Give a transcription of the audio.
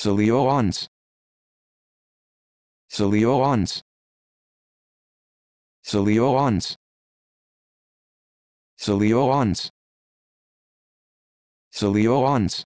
Seleons. Seleons. Seleons. Seleons. Seleons.